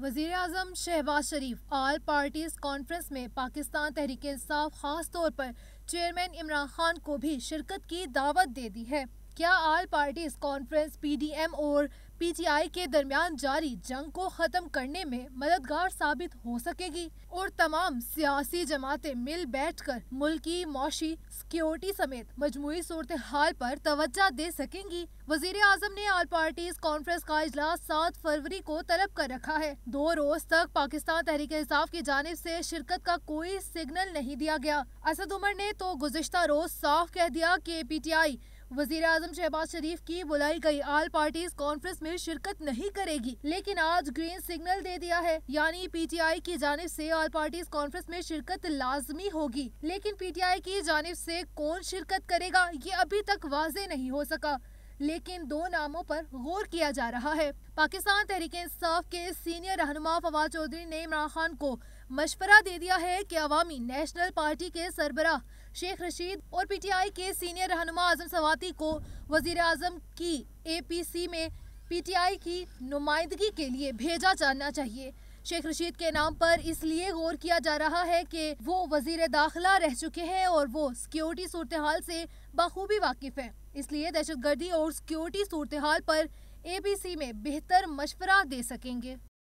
वजीर अजम Shehbaz Sharif all parties conference में पाकिस्तान तहरीक इंसाफ खास तौर पर चेयरमैन इमरान खान को भी शिरकत की दावत दे दी है क्या आल पार्टीज कॉन्फ्रेंस पीडीएम और पीजीआई के दरमियान जारी जंग को खत्म करने में मददगार साबित हो सकेगी और तमाम सियासी जमाते मिल बैठकर मुल्की मौशी सिक्योरिटी समेत मजमु सूरत हाल पर तवज्जा दे सकेंगी वजीर आजम ने आल पार्टीज कॉन्फ्रेंस का इजलास सात फरवरी को तलब कर रखा है दो रोज तक पाकिस्तान तहरीक इंसाफ की जानब ऐसी शिरकत का कोई सिग्नल नहीं दिया गया असद उमर ने तो गुजश्ता रोज साफ कह दिया की पी टी आई वजीर आजम शहबाज शरीफ की बुलाई गई आल पार्टीज कॉन्फ्रेंस में शिरकत नहीं करेगी लेकिन आज ग्रीन सिग्नल दे दिया है यानी पीटीआई की जानब से आल पार्टीज कॉन्फ्रेंस में शिरकत लाजमी होगी लेकिन पीटीआई की जानब से कौन शिरकत करेगा ये अभी तक वाजे नहीं हो सका लेकिन दो नामों पर गौर किया जा रहा है पाकिस्तान तहरीक इंसाफ के सीनियर रहनुमा फवाद चौधरी ने इमरान खान को मशवरा दे दिया है कि अवामी नेशनल पार्टी के सरबराह शेख रशीद और पीटीआई के सीनियर रहनुमा आजम सवाती को वजीर आजम की एपीसी में पीटीआई की नुमाइंदगी के लिए भेजा जाना चाहिए शेख रशीद के नाम पर इसलिए गौर किया जा रहा है कि वो वजीर दाखिला रह चुके हैं और वो सिक्योरिटी सूरत हाल से बखूबी वाकिफ हैं इसलिए दहशत गर्दी और सिक्योरिटी सूरत हाल पर सी में बेहतर मशवरा दे सकेंगे